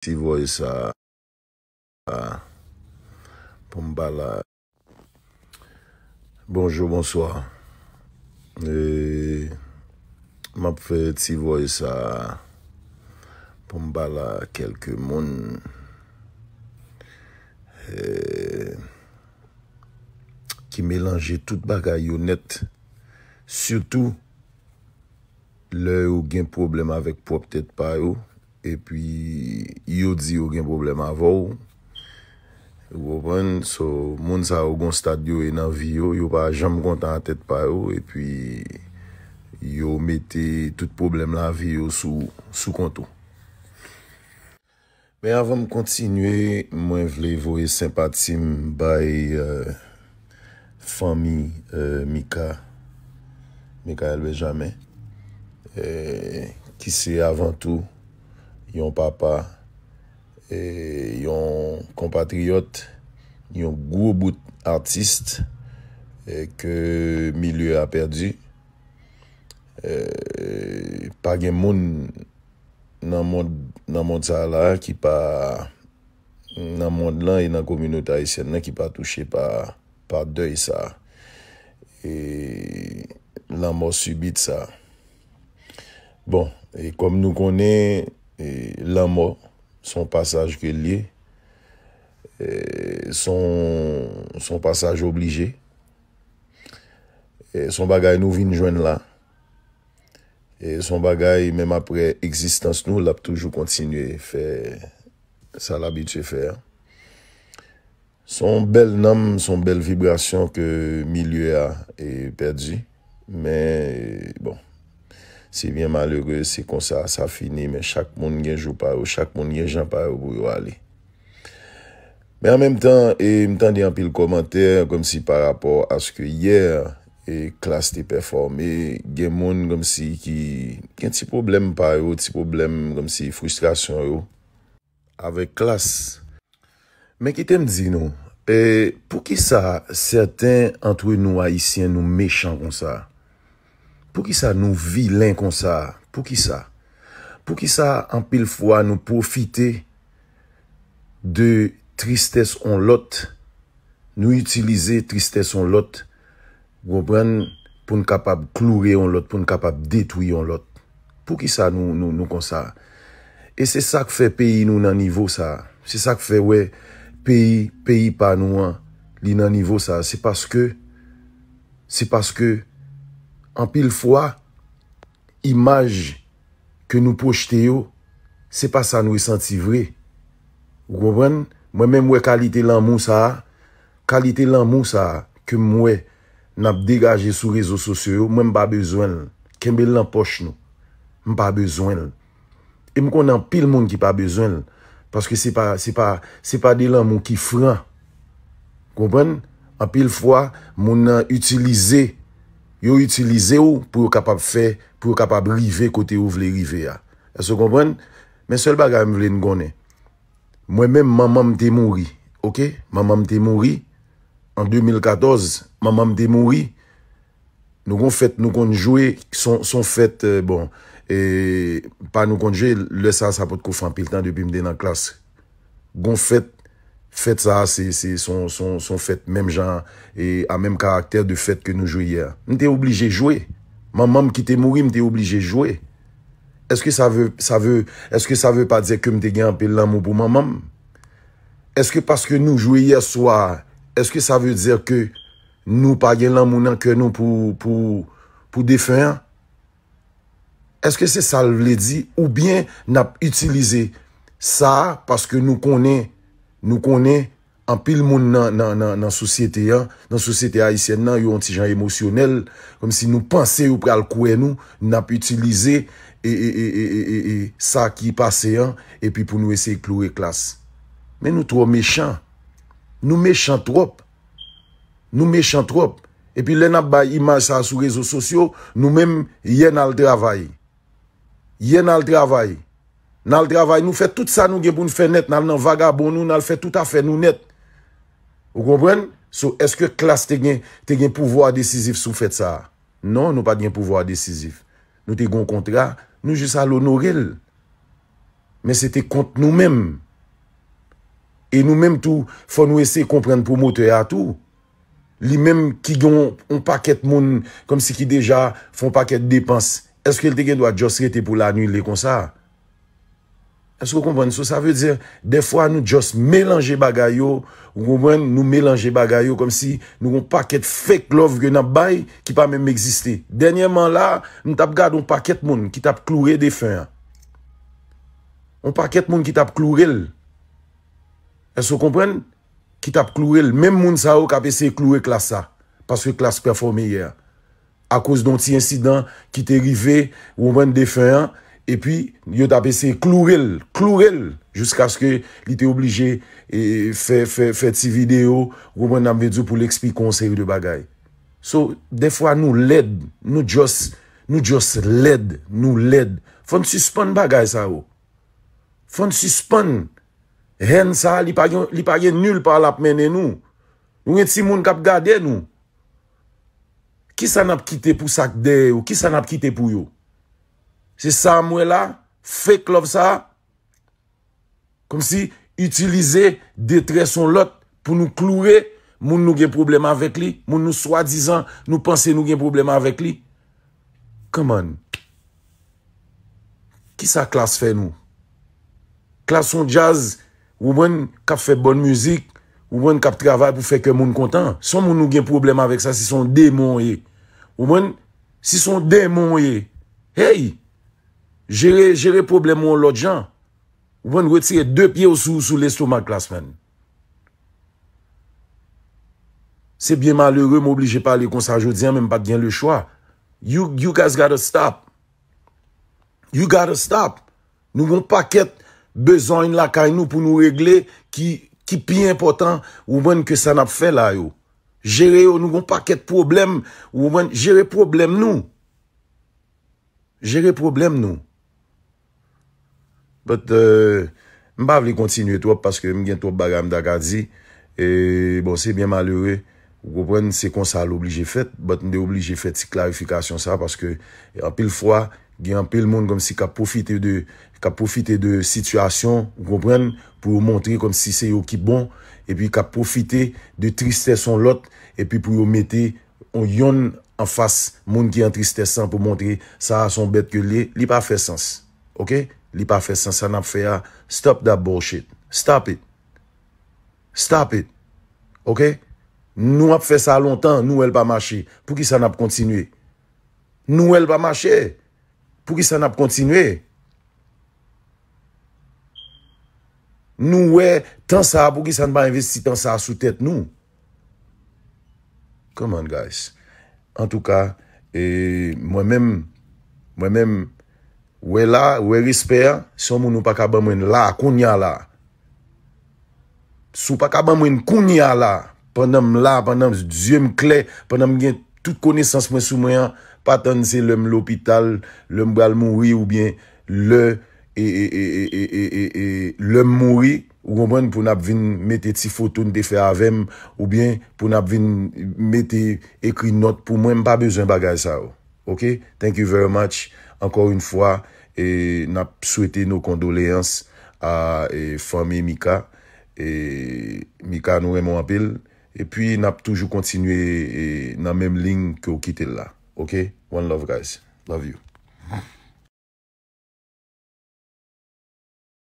Ti voy sa pou m bala bonjou, bonsoir e map fe ti voy sa pou m bala kelke moun e ki melanje tout bagay yo net sutou lè ou gen problem avèk pou ap tèt pa yo epi yo di yo gen problem avou yo bon so moun sa yo gon stad yo e nan vi yo yo pa jam konta an tet pa yo epi yo mette tout problem la vi yo sou konto ben avon m kontinue mwen vle vo e sempatim bay euh, fami euh, Mika Mika Elbejame e, ki se avan tou Yon papa, e, yon compatriot, yon gwo bout artiste e, ke mi lye apèrdi. E, Pagè moun nan moun tsa la ki pa nan moun lan yon kominot aisyen nan ki pa touche pa dèy sa. E nan moun subit sa. Bon, e kom nou konen... E, la mor, son pasaj ke liye, son pasaj oblije, son bagay nou vin jwen la, e, son bagay men apre egzistans nou lap toujou kontinye, sa l'abitue fe. Son bel nam, son bel vibrasyon ke mi lye a, e perdi, men bon. Se bien malere, se kon sa, sa fini, men chak moun genjou par ou, chak moun genjan par ou, bou yo ale. Men an menm tan, e m tan di an pi l komantèr, kom si par rapor aske yer, e klas te performe, gen moun kom si ki gen ti problem par ou, ti problem kom si frustrasyon ou, avek klas. Men ki tem di nou, pou ki sa, certain antwe nou haisyen nou mechan kon sa, Pou ki sa nou vi lèn kon sa? Pou ki sa? Pou ki sa anpil fwa nou profite de tristesse on lot? Nou utilize tristesse on lot? Wobren pou n kapab kloure on lot? Pou n kapab detouye on lot? Pou ki sa nou kon sa? E se sa kfe peyi nou nan nivou sa? Se sa kfe we peyi, peyi pa nou an? Li nan nivou sa? Se sa kfe peyi nan nivou sa? Se sa kfe peyi nan nivou sa? Se sa kfe peyi nan nivou sa? An pil fwa Imaj Ke nou pojte yo Se pa sa nou e senti vre Mwen men mwen kalite lan moun sa Kalite lan moun sa Ke mwen Nap degaje sou rezo sosyo Mwen mba bezwen Mba bezwen E mwen konan pil moun ki pa bezwen Paske se pa Se pa de lan moun ki fran Gopwen An pil fwa moun nan utilize Yo utilize ou pou kapab fè, pou kapab rive kote ou vle rive a. E se kompwen, men sel bagay me vle ngonè. Mwen men mamam te mouri, ok? Mamam te mouri, an 2014, mamam te mouri, nou kon fèt, nou kon jowe, son fèt, euh, bon, e, pa nou kon jowe, lè sa sa pot kofan pil tan depi mde nan klas. Gon fèt. Fèt sa, son fèt mèm jan, a mèm karakter de fèt ke nou jou yè. Mè te oblige jouè. Mè mèm ki te mouri, mè te oblige jouè. Eske sa vè pa dèk ke mè te gen apè lèmou pou mè mèm? Eske paske nou jouè yè swa, eske sa vè dèk ke nou pa gen lèmou nan kè nou pou defèn? Eske se sa lè di? Ou bien nap utilize sa paske nou konè Nou konen an pil moun nan sosyete yan, nan sosyete haisyen nan, yon ti jan emosyonel, kom si nou panse yon pral kouen nou, nou nan pou utilize e, e, e, e sa ki pase yan, e pi pou nou ese klou e klas. Men nou tro mechan. Nou mechan trop. Nou mechan trop. E pi lè nan bay imaj sa sou rezo sosyo, nou men yè nan l travay. Yè nan l travay. Yè nan l travay. Nal travay nou fè tout sa nou gen pou nou fè net. Nal nan vagabon nou, nal fè tout a fè nou net. Ou kompren? Sou eske klas te gen pouvoa desizif sou fèt sa? Non, nou pa di gen pouvoa desizif. Nou te gen kontra, nou jè sa l'onorel. Men se te kont nou men. E nou men tou, fò nou esè kompren pou moutre a tou. Li men ki gen on paket moun, kom si ki deja fòn paket depans. Eske te gen dwa jòs rete pou la nye le konsa? E so kompwen, so sa ve dire, de fwa nou jos melange bagay yo, ou kompwen nou melange bagay yo, kom si nou kon paket fek lov gen ap bay ki pa menm eksiste. Denyèman la, nou tap gad, nou paket moun ki tap kluwe defen. Nou paket moun ki tap kluwe l. E so kompwen, ki tap kluwe l. Mèm moun sa ou ka pe se kluwe klasa, paske klas performe yè. A kouz don ti insidan ki te rive, ou konpwen defen an, epi yot apese klourel, klourel, jousk aske li te oblije fe ti video ou mwen amvedzo pou l'ekspi konsey ou de bagay. So, defwa nou led, nou jous, nou jous led, nou led, fon si spon bagay sa ou. Fon si spon. Hen sa, li pa yon, li pa yon nul pa alap mene nou. Yon et si moun kap gade nou. Ki sa nap kite pou sakde ou? Ki sa nap kite pou yo? Se sa mwen la, fek love sa. Kom si, itilize detre son lot pou nou klouwe, moun nou gen problem avek li. Moun nou swa dizan, nou pense nou gen problem avek li. Koman. Ki sa klas fe nou? Klas son jazz, wou mwen kap fe bon müzik, wou mwen kap travay pou feke moun kontan. Son moun nou gen problem avek sa, si son demon ye. Wou mwen, si son demon ye. Hey! Jere problem ou l'ot jan, ouwen wè tire dè pye ou sou, sou lè sou mè klasmen. Se bie malheure, m'oblije pa lè konsaj ou diyan, mè m'pap gen lè chwa. You guys gotta stop. You gotta stop. Nou wè pa ket bezon yon lakay nou pou nou regle ki pi important ouwen ke san ap fè la yo. Jere ou, nou wè pa ket problem ouwen, jere problem nou. Jere problem nou. But, euh, m ba vle kontinye to ap, paske m gen to ap baga m dagadzi, e, bon, se bien malure, ou gwo pren, se kon sa al oblije fet, bat m de oblije fet si klarifikasyon sa, paske, anpe l fwa, gen anpe l moun kom si ka profite de, ka profite de sitwasyon, ou gwo pren, pou ou montre kom si se yo ki bon, e pi ka profite de tristesse an lot, e pi pou ou mette, ou yon an fas, moun ki an tristesse an pou montre, sa son bet ke li, li pa fe sens, ok? Li pa fè san, san ap fè ya. Stop that bullshit. Stop it. Stop it. Ok? Nou ap fè sa lontan, nou el pa mache. Pou ki san ap kontinue. Nou el pa mache. Pou ki san ap kontinue. Nou we, tan sa apou ki san pa investi, tan sa ap sou tèt nou. Come on guys. En tout ka, mwen mèm, mwen mèm, Ou e la, ou e risper, sou moun ou pa kaban mwen la, koun ya la. Sou pa kaban mwen koun ya la, pandan mwen la, pandan mwen, zye m kley, pandan mwen gen tout kone sans mwen sou mwen, pa tan se lèm l'opital, lèm gal moui, ou bien lèm e, e, e, moui, ou mwen pou nab vin mette ti fotoun te fe avèm, ou bien pou nab vin mette ekri not, pou mwen pa bezwen bagay sa ou. Ok? Thank you very much. Ankor yon fwa, e nap souwete nou kondoleans a e, fwame Mika. E Mika nou remon apel. E pi nap toujou kontinwe e, nan menm ling ki ou kite la. Ok? One love guys. Love you.